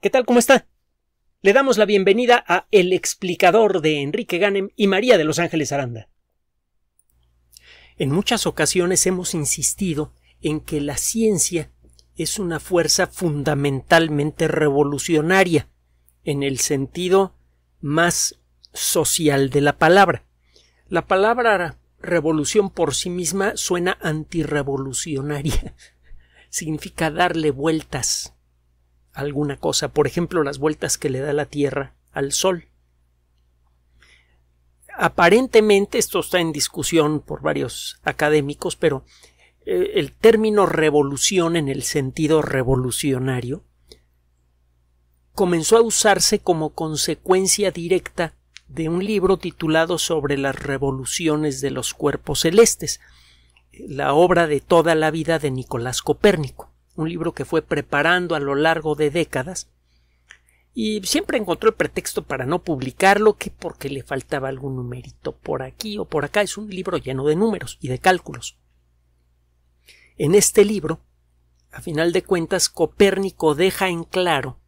¿Qué tal? ¿Cómo está? Le damos la bienvenida a El explicador de Enrique Ganem y María de Los Ángeles Aranda. En muchas ocasiones hemos insistido en que la ciencia es una fuerza fundamentalmente revolucionaria, en el sentido más social de la palabra. La palabra revolución por sí misma suena antirrevolucionaria. Significa darle vueltas, alguna cosa, por ejemplo las vueltas que le da la Tierra al Sol. Aparentemente esto está en discusión por varios académicos, pero eh, el término revolución en el sentido revolucionario comenzó a usarse como consecuencia directa de un libro titulado sobre las revoluciones de los cuerpos celestes, la obra de toda la vida de Nicolás Copérnico un libro que fue preparando a lo largo de décadas, y siempre encontró el pretexto para no publicarlo que porque le faltaba algún numerito por aquí o por acá. Es un libro lleno de números y de cálculos. En este libro, a final de cuentas, Copérnico deja en claro,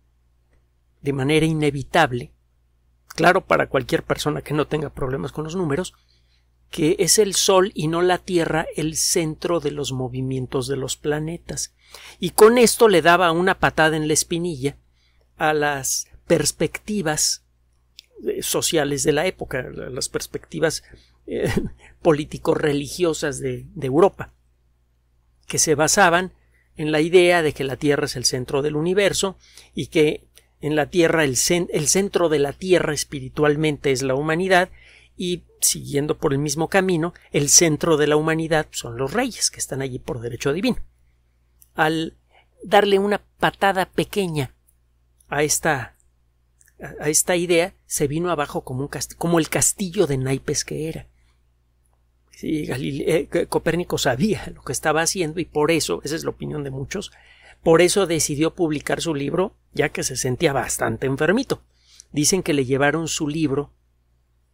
de manera inevitable, claro para cualquier persona que no tenga problemas con los números, que es el Sol y no la Tierra el centro de los movimientos de los planetas. Y con esto le daba una patada en la espinilla a las perspectivas eh, sociales de la época, las perspectivas eh, político-religiosas de, Europa, que se basaban en la idea de que la Tierra es el centro del universo y que en la Tierra el centro de la Tierra espiritualmente es la humanidad y siguiendo por el mismo camino, el centro de la humanidad son los reyes que están allí por derecho divino. Al darle una patada pequeña a esta a esta idea se vino abajo como, un como el castillo de naipes que era. Eh, Copérnico sabía lo que estaba haciendo y por eso, esa es la opinión de muchos, por eso decidió publicar su libro, ya que se sentía bastante enfermito. Dicen que le llevaron su libro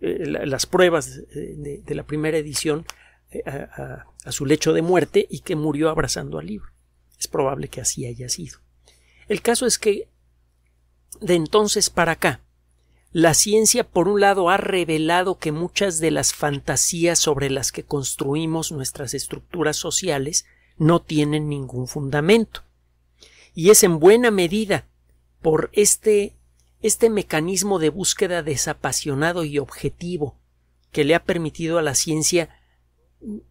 eh, las pruebas eh, de, la primera edición eh, a, a, su lecho de muerte y que murió abrazando al libro. Es probable que así haya sido. El caso es que de entonces para acá, la ciencia por un lado ha revelado que muchas de las fantasías sobre las que construimos nuestras estructuras sociales no tienen ningún fundamento. Y es en buena medida por este este mecanismo de búsqueda desapasionado y objetivo que le ha permitido a la ciencia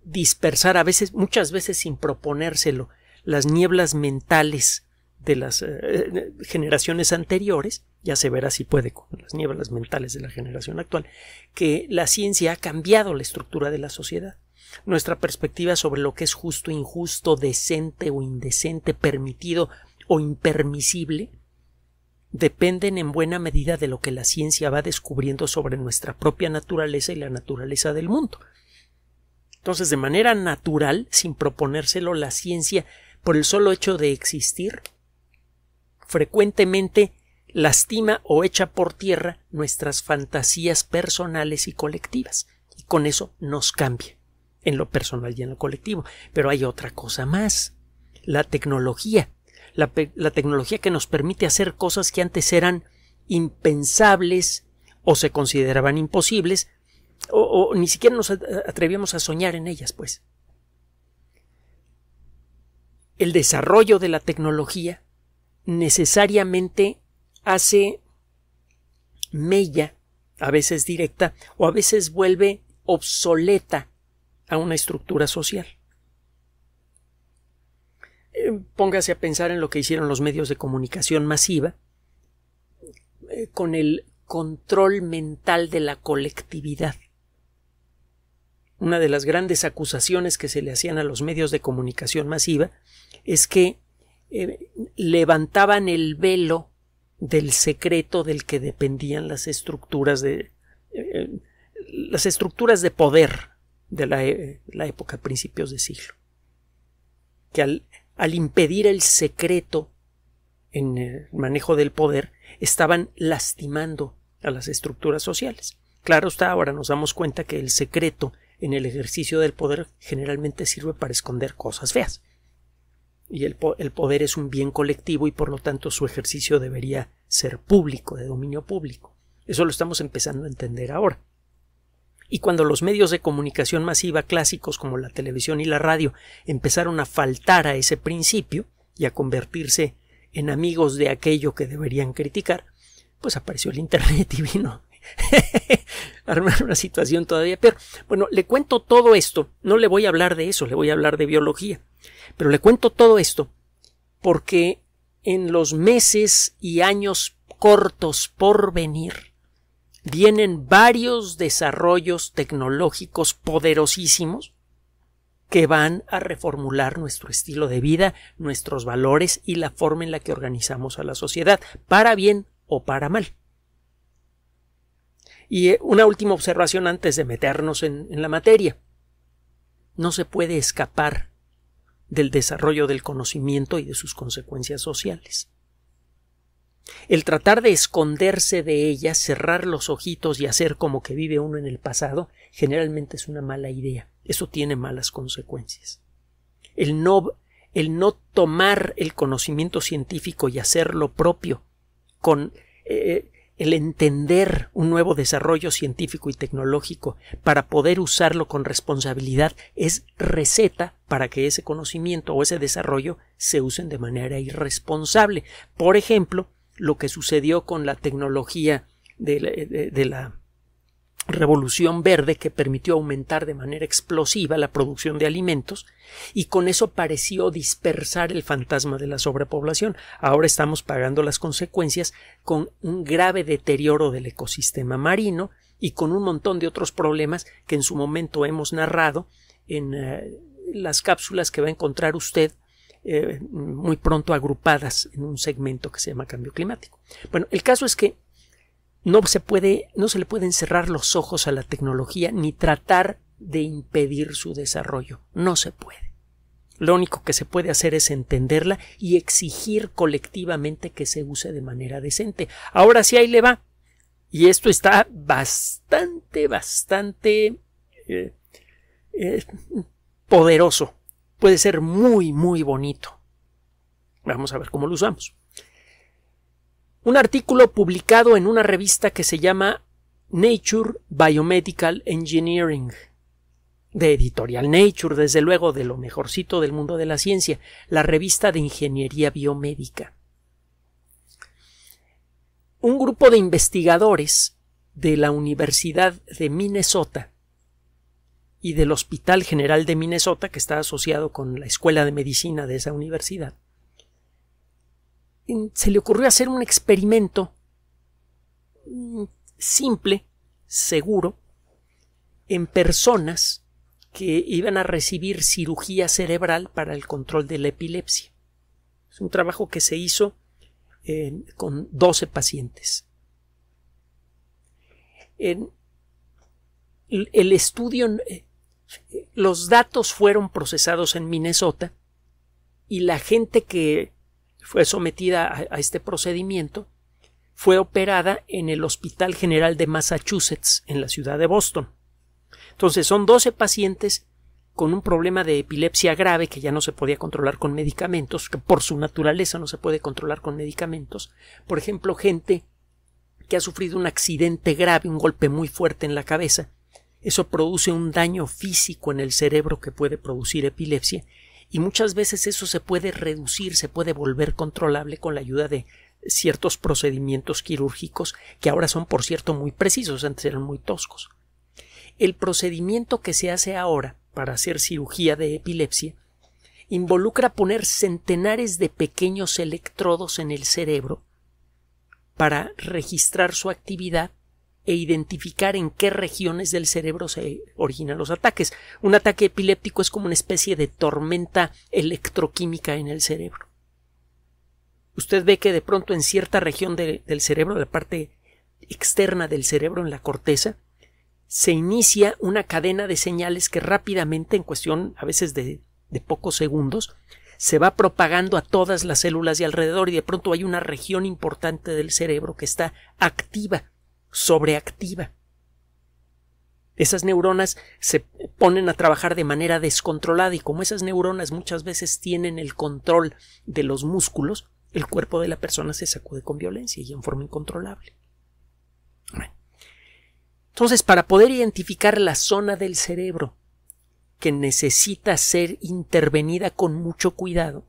dispersar a veces, muchas veces sin proponérselo, las nieblas mentales de las eh, generaciones anteriores, ya se verá si puede con las nieblas mentales de la generación actual, que la ciencia ha cambiado la estructura de la sociedad. Nuestra perspectiva sobre lo que es justo, injusto, decente o indecente, permitido o impermisible, dependen en buena medida de lo que la ciencia va descubriendo sobre nuestra propia naturaleza y la naturaleza del mundo. Entonces, de manera natural, sin proponérselo, la ciencia, por el solo hecho de existir, frecuentemente lastima o echa por tierra nuestras fantasías personales y colectivas, y con eso nos cambia, en lo personal y en lo colectivo. Pero hay otra cosa más. La tecnología la, tecnología que nos permite hacer cosas que antes eran impensables o se consideraban imposibles o, o, ni siquiera nos atrevíamos a soñar en ellas, pues. El desarrollo de la tecnología necesariamente hace mella, a veces directa, o a veces vuelve obsoleta a una estructura social póngase a pensar en lo que hicieron los medios de comunicación masiva eh, con el control mental de la colectividad. Una de las grandes acusaciones que se le hacían a los medios de comunicación masiva es que eh, levantaban el velo del secreto del que dependían las estructuras de eh, las estructuras de poder de la, la época principios de siglo que al al impedir el secreto en el manejo del poder, estaban lastimando a las estructuras sociales. Claro está, ahora nos damos cuenta que el secreto en el ejercicio del poder generalmente sirve para esconder cosas feas. Y el, el poder es un bien colectivo y por lo tanto su ejercicio debería ser público, de dominio público. Eso lo estamos empezando a entender ahora. Y cuando los medios de comunicación masiva clásicos como la televisión y la radio empezaron a faltar a ese principio y a convertirse en amigos de aquello que deberían criticar, pues apareció el Internet y vino a armar una situación todavía peor. Bueno, le cuento todo esto, no le voy a hablar de eso, le voy a hablar de biología, pero le cuento todo esto porque en los meses y años cortos por venir, vienen varios desarrollos tecnológicos poderosísimos que van a reformular nuestro estilo de vida, nuestros valores y la forma en la que organizamos a la sociedad, para bien o para mal. Y eh, una última observación antes de meternos en, la materia. No se puede escapar del desarrollo del conocimiento y de sus consecuencias sociales. El tratar de esconderse de ella, cerrar los ojitos y hacer como que vive uno en el pasado, generalmente es una mala idea. Eso tiene malas consecuencias. El no, el no tomar el conocimiento científico y hacerlo propio, con eh, el entender un nuevo desarrollo científico y tecnológico para poder usarlo con responsabilidad, es receta para que ese conocimiento o ese desarrollo se usen de manera irresponsable. Por ejemplo, lo que sucedió con la tecnología de la, revolución verde que permitió aumentar de manera explosiva la producción de alimentos y con eso pareció dispersar el fantasma de la sobrepoblación. Ahora estamos pagando las consecuencias con un grave deterioro del ecosistema marino y con un montón de otros problemas que en su momento hemos narrado en eh, las cápsulas que va a encontrar usted eh, muy pronto agrupadas en un segmento que se llama cambio climático. Bueno, el caso es que no se, puede, no se le pueden cerrar los ojos a la tecnología ni tratar de impedir su desarrollo. No se puede. Lo único que se puede hacer es entenderla y exigir colectivamente que se use de manera decente. Ahora sí ahí le va. Y esto está bastante, bastante eh, eh, poderoso puede ser muy, muy bonito. Vamos a ver cómo lo usamos. Un artículo publicado en una revista que se llama Nature Biomedical Engineering, de editorial Nature, desde luego, de lo mejorcito del mundo de la ciencia, la revista de ingeniería biomédica. Un grupo de investigadores de la Universidad de Minnesota y del Hospital General de Minnesota, que está asociado con la Escuela de Medicina de esa universidad, se le ocurrió hacer un experimento mm, simple, seguro, en personas que iban a recibir cirugía cerebral para el control de la epilepsia. Es un trabajo que se hizo eh, con 12 pacientes. el estudio eh, los datos fueron procesados en Minnesota y la gente que fue sometida a, este procedimiento fue operada en el Hospital General de Massachusetts, en la ciudad de Boston. Entonces son 12 pacientes con un problema de epilepsia grave que ya no se podía controlar con medicamentos, que por su naturaleza no se puede controlar con medicamentos. Por ejemplo, gente que ha sufrido un accidente grave, un golpe muy fuerte en la cabeza, eso produce un daño físico en el cerebro que puede producir epilepsia y muchas veces eso se puede reducir, se puede volver controlable con la ayuda de ciertos procedimientos quirúrgicos que ahora son, por cierto, muy precisos, antes eran muy toscos. El procedimiento que se hace ahora para hacer cirugía de epilepsia involucra poner centenares de pequeños electrodos en el cerebro para registrar su actividad e identificar en qué regiones del cerebro se originan los ataques. Un ataque epiléptico es como una especie de tormenta electroquímica en el cerebro. Usted ve que de pronto en cierta región del cerebro, la parte externa del cerebro, en la corteza, se inicia una cadena de señales que rápidamente, en cuestión a veces de, de, pocos segundos, se va propagando a todas las células de alrededor y de pronto hay una región importante del cerebro que está activa sobreactiva. Esas neuronas se ponen a trabajar de manera descontrolada y como esas neuronas muchas veces tienen el control de los músculos, el cuerpo de la persona se sacude con violencia y en forma incontrolable. Entonces, para poder identificar la zona del cerebro que necesita ser intervenida con mucho cuidado,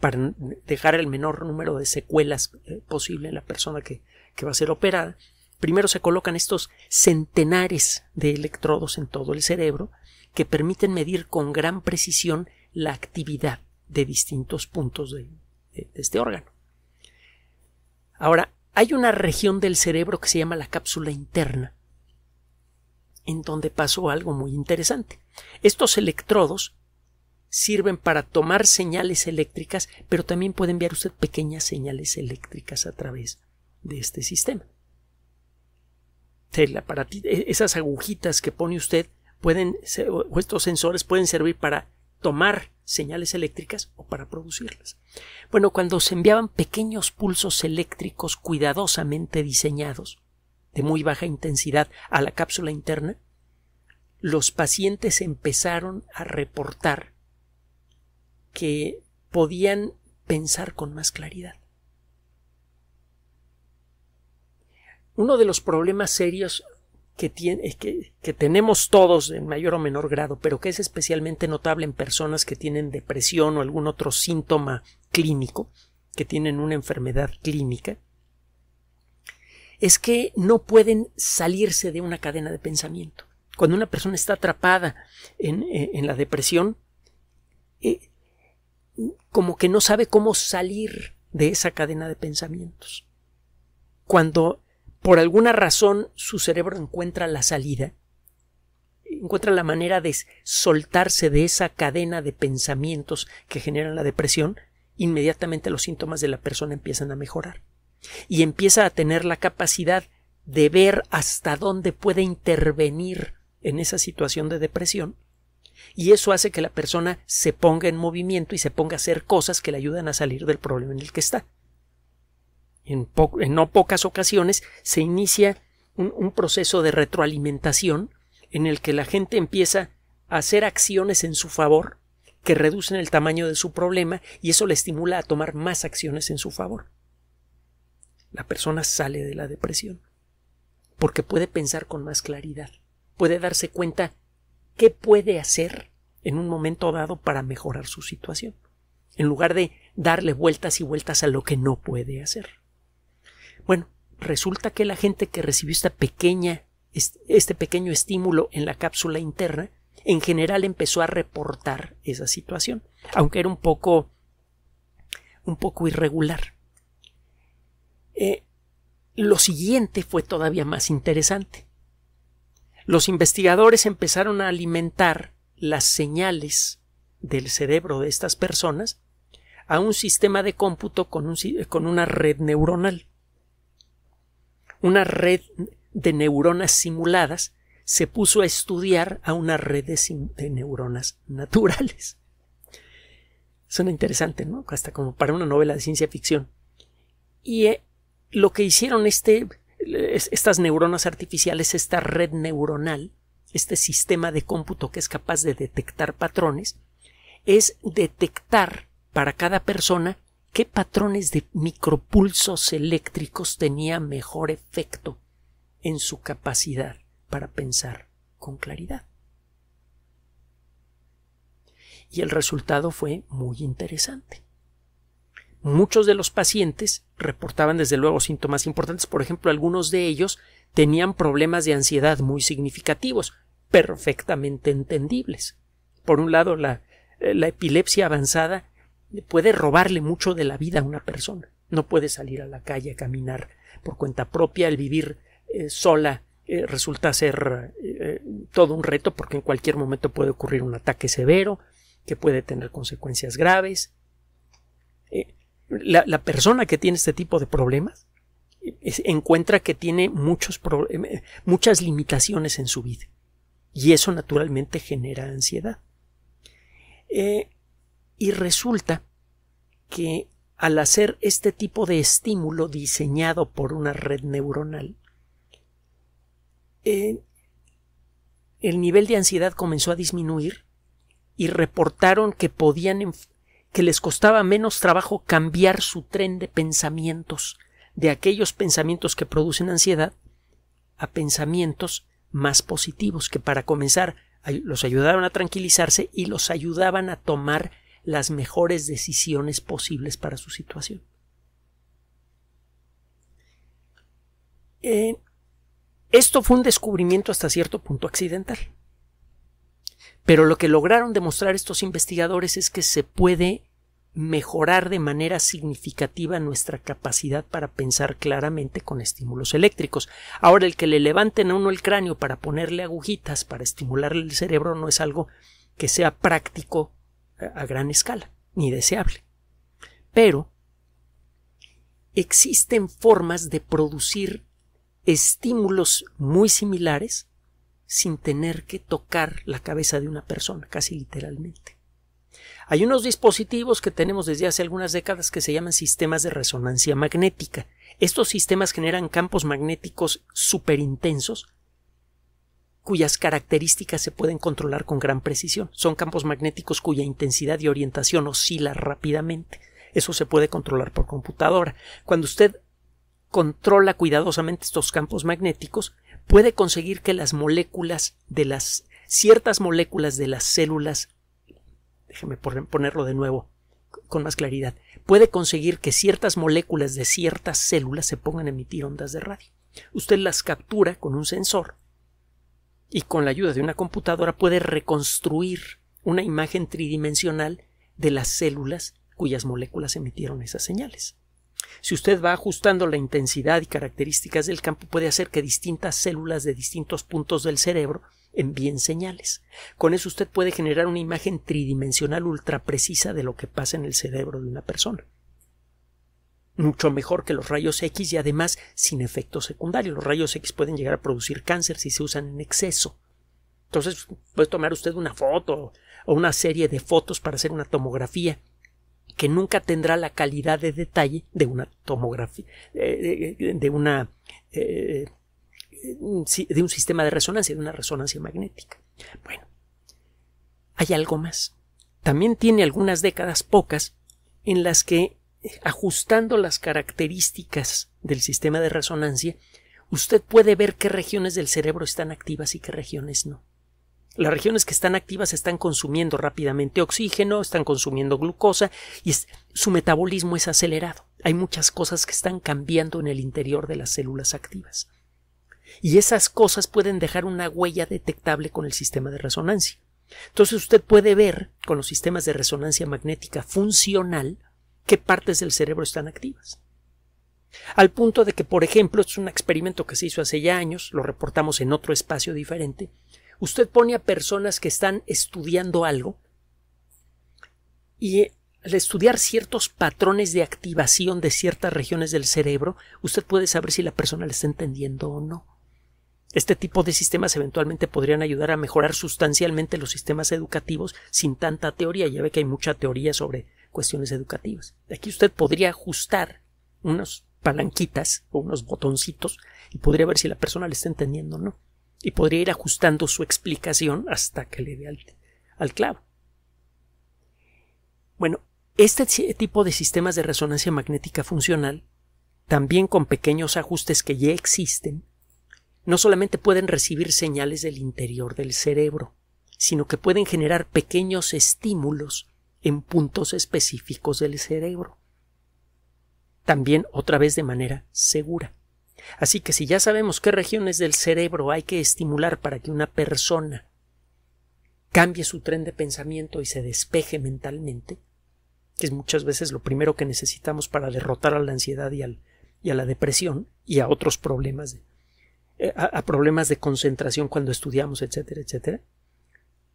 para dejar el menor número de secuelas eh, posible en la persona que va a ser operada, Primero se colocan estos centenares de electrodos en todo el cerebro que permiten medir con gran precisión la actividad de distintos puntos de, este órgano. Ahora, hay una región del cerebro que se llama la cápsula interna, en donde pasó algo muy interesante. Estos electrodos sirven para tomar señales eléctricas, pero también puede enviar usted pequeñas señales eléctricas a través de este sistema para ti, e, esas agujitas que pone usted pueden, o estos sensores pueden servir para tomar señales eléctricas o para producirlas. Bueno, cuando se enviaban pequeños pulsos eléctricos cuidadosamente diseñados, de muy baja intensidad, a la cápsula interna, los pacientes empezaron a reportar que podían pensar con más claridad. uno de los problemas serios eh, que, que, tenemos todos en mayor o menor grado, pero que es especialmente notable en personas que tienen depresión o algún otro síntoma clínico, que tienen una enfermedad clínica, es que no pueden salirse de una cadena de pensamiento. Cuando una persona está atrapada en, eh, la depresión, eh, como que no sabe cómo salir de esa cadena de pensamientos. Cuando por alguna razón su cerebro encuentra la salida, encuentra la manera de soltarse de esa cadena de pensamientos que generan la depresión, inmediatamente los síntomas de la persona empiezan a mejorar y empieza a tener la capacidad de ver hasta dónde puede intervenir en esa situación de depresión y eso hace que la persona se ponga en movimiento y se ponga a hacer cosas que le ayudan a salir del problema en el que está en, no pocas ocasiones se inicia un, un proceso de retroalimentación en el que la gente empieza a hacer acciones en su favor que reducen el tamaño de su problema y eso le estimula a tomar más acciones en su favor. La persona sale de la depresión porque puede pensar con más claridad, puede darse cuenta qué puede hacer en un momento dado para mejorar su situación, en lugar de darle vueltas y vueltas a lo que no puede hacer. Bueno, resulta que la gente que recibió esta pequeña, este pequeño estímulo en la cápsula interna, en general empezó a reportar esa situación, aunque era un poco, un poco irregular. Eh, lo siguiente fue todavía más interesante. Los investigadores empezaron a alimentar las señales del cerebro de estas personas a un sistema de cómputo con, con una red neuronal una red de neuronas simuladas se puso a estudiar a una red de, neuronas naturales. Suena interesante, ¿no? Hasta como para una novela de ciencia ficción. Y eh, lo que hicieron este, estas neuronas artificiales, esta red neuronal, este sistema de cómputo que es capaz de detectar patrones, es detectar para cada persona qué patrones de micropulsos eléctricos tenía mejor efecto en su capacidad para pensar con claridad. Y el resultado fue muy interesante. Muchos de los pacientes reportaban desde luego síntomas importantes, por ejemplo, algunos de ellos tenían problemas de ansiedad muy significativos, perfectamente entendibles. Por un lado, la, eh, la epilepsia avanzada puede robarle mucho de la vida a una persona. No puede salir a la calle a caminar por cuenta propia, el vivir eh, sola eh, resulta ser eh, todo un reto porque en cualquier momento puede ocurrir un ataque severo que puede tener consecuencias graves. La, persona que tiene este tipo de problemas encuentra que tiene muchos muchas limitaciones en su vida y eso naturalmente genera ansiedad. Y resulta que al hacer este tipo de estímulo diseñado por una red neuronal, eh, el nivel de ansiedad comenzó a disminuir y reportaron que podían que les costaba menos trabajo cambiar su tren de pensamientos de aquellos pensamientos que producen ansiedad a pensamientos más positivos que para comenzar los ayudaron a tranquilizarse y los ayudaban a tomar las mejores decisiones posibles para su situación. Eh, esto fue un descubrimiento hasta cierto punto accidental. Pero lo que lograron demostrar estos investigadores es que se puede mejorar de manera significativa nuestra capacidad para pensar claramente con estímulos eléctricos. Ahora, el que le levanten a uno el cráneo para ponerle agujitas, para estimularle el cerebro, no es algo que sea práctico a gran escala, ni deseable. Pero existen formas de producir estímulos muy similares sin tener que tocar la cabeza de una persona, casi literalmente. Hay unos dispositivos que tenemos desde hace algunas décadas que se llaman sistemas de resonancia magnética. Estos sistemas generan campos magnéticos superintensos cuyas características se pueden controlar con gran precisión. Son campos magnéticos cuya intensidad y orientación oscila rápidamente. Eso se puede controlar por computadora. Cuando usted controla cuidadosamente estos campos magnéticos, puede conseguir que las moléculas de las ciertas moléculas de las células déjeme ponerlo de nuevo con más claridad, puede conseguir que ciertas moléculas de ciertas células se pongan a emitir ondas de radio. Usted las captura con un sensor y con la ayuda de una computadora puede reconstruir una imagen tridimensional de las células cuyas moléculas emitieron esas señales. Si usted va ajustando la intensidad y características del campo, puede hacer que distintas células de distintos puntos del cerebro envíen señales. Con eso usted puede generar una imagen tridimensional ultra precisa de lo que pasa en el cerebro de una persona mucho mejor que los rayos X y además sin efectos secundarios. Los rayos X pueden llegar a producir cáncer si se usan en exceso. Entonces puede tomar usted una foto o una serie de fotos para hacer una tomografía que nunca tendrá la calidad de detalle de una tomografía, eh, eh, de una eh, de un sistema de resonancia, de una resonancia magnética. Bueno, hay algo más. También tiene algunas décadas pocas en las que ajustando las características del sistema de resonancia, usted puede ver qué regiones del cerebro están activas y qué regiones no. Las regiones que están activas están consumiendo rápidamente oxígeno, están consumiendo glucosa y su metabolismo es acelerado. Hay muchas cosas que están cambiando en el interior de las células activas. Y esas cosas pueden dejar una huella detectable con el sistema de resonancia. Entonces usted puede ver con los sistemas de resonancia magnética funcional qué partes del cerebro están activas. Al punto de que, por ejemplo, es un experimento que se hizo hace ya años, lo reportamos en otro espacio diferente, usted pone a personas que están estudiando algo y eh, al estudiar ciertos patrones de activación de ciertas regiones del cerebro, usted puede saber si la persona le está entendiendo o no. Este tipo de sistemas eventualmente podrían ayudar a mejorar sustancialmente los sistemas educativos sin tanta teoría. Ya ve que hay mucha teoría sobre cuestiones educativas. Aquí usted podría ajustar unas palanquitas o unos botoncitos y podría ver si la persona le está entendiendo o no. Y podría ir ajustando su explicación hasta que le dé al, al clavo. Bueno, este tipo de sistemas de resonancia magnética funcional, también con pequeños ajustes que ya existen, no solamente pueden recibir señales del interior del cerebro, sino que pueden generar pequeños estímulos en puntos específicos del cerebro. También otra vez de manera segura. Así que si ya sabemos qué regiones del cerebro hay que estimular para que una persona cambie su tren de pensamiento y se despeje mentalmente, que es muchas veces lo primero que necesitamos para derrotar a la ansiedad y, a la depresión y a otros problemas, eh, a, a problemas de concentración cuando estudiamos, etcétera, etcétera,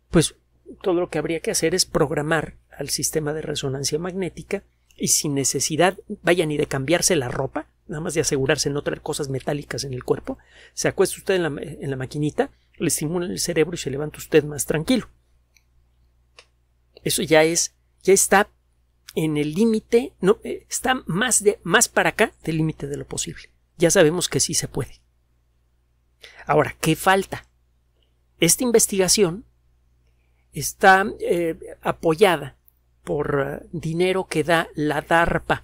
pues todo lo que habría que hacer es programar al sistema de resonancia magnética y sin necesidad, vaya ni de cambiarse la ropa, nada más de asegurarse no traer cosas metálicas en el cuerpo, se acuesta usted en la, maquinita, le estimula el cerebro y se levanta usted más tranquilo. Eso ya es, ya está en el límite, no, eh, está más, de, más para acá del límite de lo posible. Ya sabemos que sí se puede. Ahora, ¿qué falta? Esta investigación está eh, apoyada por eh, dinero que da la DARPA,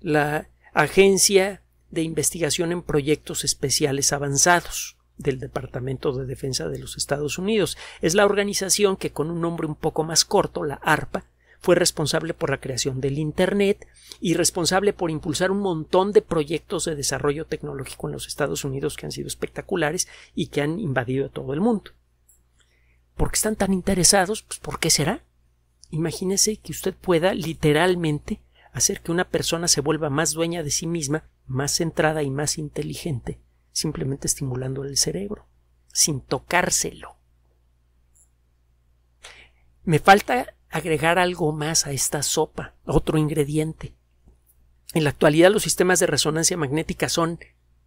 la Agencia de Investigación en Proyectos Especiales Avanzados del Departamento de Defensa de los Estados Unidos. Es la organización que con un nombre un poco más corto, la ARPA, fue responsable por la creación del Internet y responsable por impulsar un montón de proyectos de desarrollo tecnológico en los Estados Unidos que han sido espectaculares y que han invadido a todo el mundo porque están tan interesados, pues ¿por qué será? Imagínese que usted pueda literalmente hacer que una persona se vuelva más dueña de sí misma, más centrada y más inteligente, simplemente estimulando el cerebro, sin tocárselo. Me falta agregar algo más a esta sopa, otro ingrediente. En la actualidad los sistemas de resonancia magnética son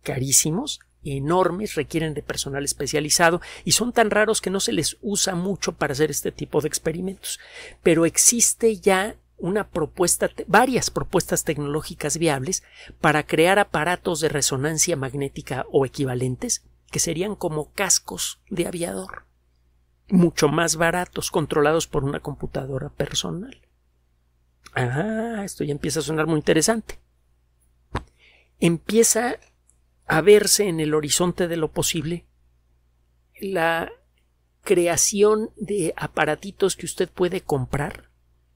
carísimos enormes, requieren de personal especializado y son tan raros que no se les usa mucho para hacer este tipo de experimentos. Pero existe ya una propuesta, varias propuestas tecnológicas viables para crear aparatos de resonancia magnética o equivalentes que serían como cascos de aviador, mucho más baratos, controlados por una computadora personal. Ah, esto ya empieza a sonar muy interesante. Empieza a verse en el horizonte de lo posible la creación de aparatitos que usted puede comprar,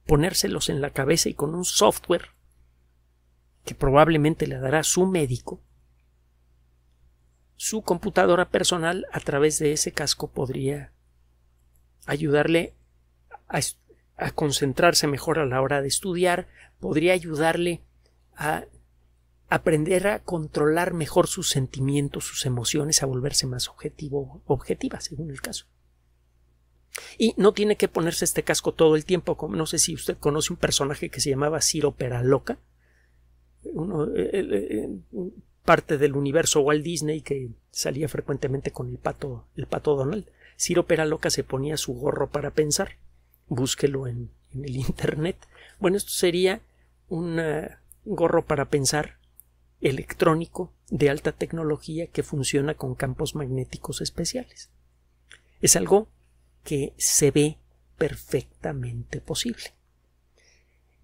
ponérselos en la cabeza y con un software que probablemente le dará su médico, su computadora personal a través de ese casco podría ayudarle a, concentrarse mejor a la hora de estudiar, podría ayudarle a aprender a controlar mejor sus sentimientos, sus emociones, a volverse más objetivo, objetiva, según el caso. Y no tiene que ponerse este casco todo el tiempo, como no sé si usted conoce un personaje que se llamaba Ciro Peraloca, eh, eh, eh, parte del universo Walt Disney que salía frecuentemente con el pato, el pato Donald. Ciro Peraloca se ponía su gorro para pensar. Búsquelo en el internet. Bueno, esto sería un gorro para pensar electrónico de alta tecnología que funciona con campos magnéticos especiales. Es algo que se ve perfectamente posible.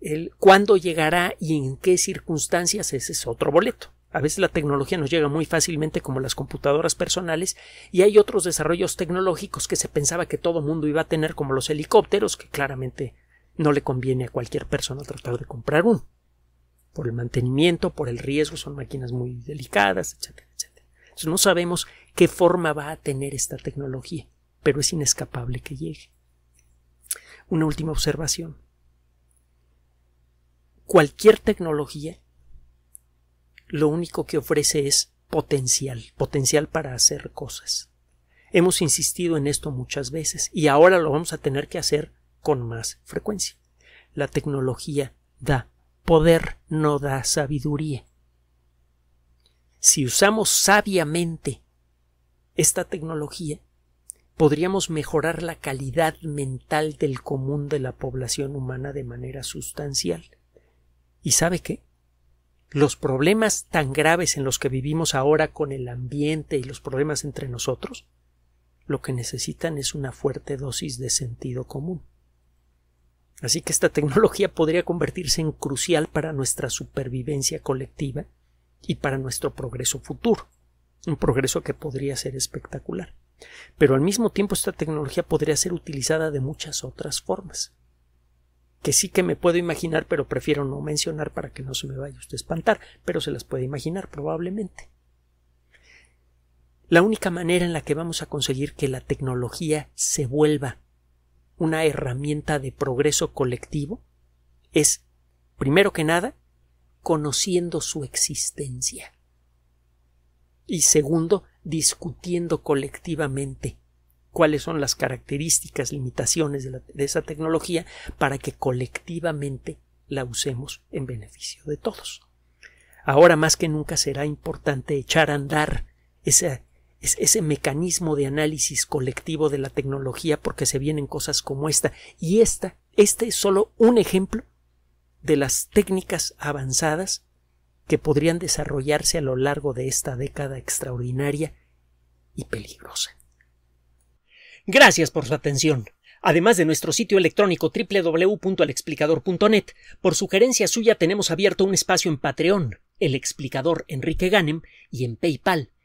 El cuándo llegará y en qué circunstancias ese es otro boleto. A veces la tecnología nos llega muy fácilmente como las computadoras personales y hay otros desarrollos tecnológicos que se pensaba que todo mundo iba a tener como los helicópteros que claramente no le conviene a cualquier persona tratar de comprar uno por el mantenimiento, por el riesgo, son máquinas muy delicadas, etcétera, etcétera. Entonces no sabemos qué forma va a tener esta tecnología, pero es inescapable que llegue. Una última observación. Cualquier tecnología lo único que ofrece es potencial, potencial para hacer cosas. Hemos insistido en esto muchas veces y ahora lo vamos a tener que hacer con más frecuencia. La tecnología da poder no da sabiduría. Si usamos sabiamente esta tecnología, podríamos mejorar la calidad mental del común de la población humana de manera sustancial. ¿Y sabe qué? Los problemas tan graves en los que vivimos ahora con el ambiente y los problemas entre nosotros, lo que necesitan es una fuerte dosis de sentido común. Así que esta tecnología podría convertirse en crucial para nuestra supervivencia colectiva y para nuestro progreso futuro, un progreso que podría ser espectacular. Pero al mismo tiempo esta tecnología podría ser utilizada de muchas otras formas, que sí que me puedo imaginar, pero prefiero no mencionar para que no se me vaya usted a espantar, pero se las puede imaginar probablemente. La única manera en la que vamos a conseguir que la tecnología se vuelva una herramienta de progreso colectivo es, primero que nada, conociendo su existencia y segundo, discutiendo colectivamente cuáles son las características, limitaciones de, esa tecnología para que colectivamente la usemos en beneficio de todos. Ahora más que nunca será importante echar a andar esa es ese mecanismo de análisis colectivo de la tecnología porque se vienen cosas como esta. Y esta, este es solo un ejemplo de las técnicas avanzadas que podrían desarrollarse a lo largo de esta década extraordinaria y peligrosa. Gracias por su atención. Además de nuestro sitio electrónico www.alexplicador.net, por sugerencia suya tenemos abierto un espacio en Patreon, el explicador Enrique Ganem, y en PayPal,